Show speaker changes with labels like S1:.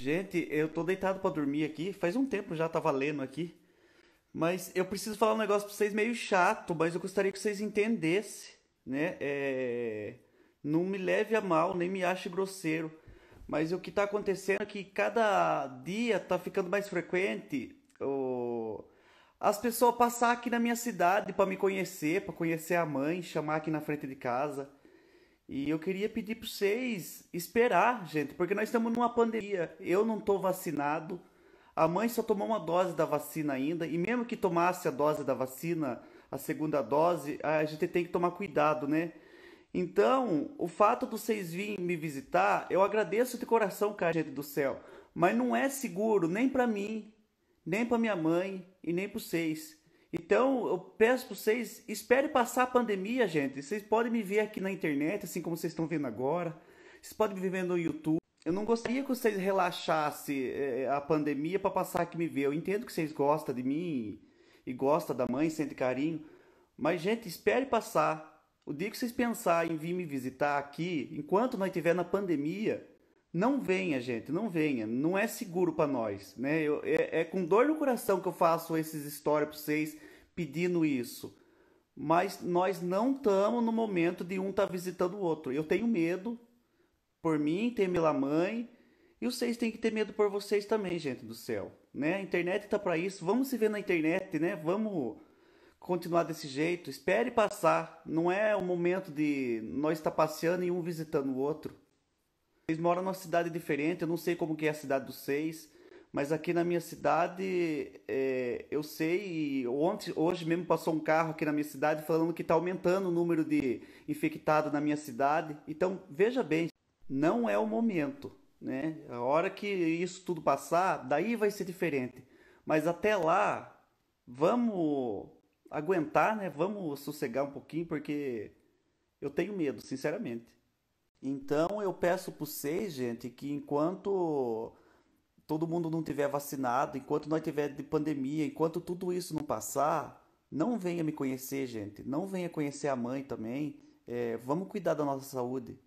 S1: Gente, eu tô deitado para dormir aqui. Faz um tempo já tava lendo aqui. Mas eu preciso falar um negócio pra vocês meio chato, mas eu gostaria que vocês entendessem, né? É... Não me leve a mal, nem me ache grosseiro. Mas o que tá acontecendo é que cada dia tá ficando mais frequente o... as pessoas passar aqui na minha cidade para me conhecer, para conhecer a mãe, chamar aqui na frente de casa. E eu queria pedir para vocês esperar, gente, porque nós estamos numa pandemia. Eu não estou vacinado. A mãe só tomou uma dose da vacina ainda. E mesmo que tomasse a dose da vacina, a segunda dose, a gente tem que tomar cuidado, né? Então, o fato de vocês virem me visitar, eu agradeço de coração, cara, gente do céu. Mas não é seguro nem para mim, nem para minha mãe e nem para vocês. Então, eu peço para vocês, espere passar a pandemia, gente. Vocês podem me ver aqui na internet, assim como vocês estão vendo agora. Vocês podem me ver no YouTube. Eu não gostaria que vocês relaxassem eh, a pandemia para passar aqui me ver. Eu entendo que vocês gostam de mim e gostam da mãe, sente carinho. Mas, gente, espere passar. O dia que vocês pensarem em vir me visitar aqui, enquanto nós estiver na pandemia, não venha, gente, não venha. Não é seguro para nós, né? Eu, é, é, com dor no coração que eu faço esses histórias para vocês pedindo isso. Mas nós não estamos no momento de um estar tá visitando o outro. Eu tenho medo por mim, tenho pela mãe, e vocês têm que ter medo por vocês também, gente do céu, né? A internet tá para isso. Vamos se ver na internet, né? Vamos continuar desse jeito. Espere passar. Não é o momento de nós estar tá passeando e um visitando o outro. Vocês moram numa cidade diferente, eu não sei como que é a cidade dos seis, mas aqui na minha cidade é, eu sei, e ontem, hoje mesmo passou um carro aqui na minha cidade falando que está aumentando o número de infectados na minha cidade. Então, veja bem, não é o momento. Né? A hora que isso tudo passar, daí vai ser diferente. Mas até lá, vamos aguentar, né? Vamos sossegar um pouquinho, porque eu tenho medo, sinceramente. Então eu peço para vocês, gente, que enquanto todo mundo não tiver vacinado, enquanto nós tiver de pandemia, enquanto tudo isso não passar, não venha me conhecer, gente. Não venha conhecer a mãe também. É, vamos cuidar da nossa saúde.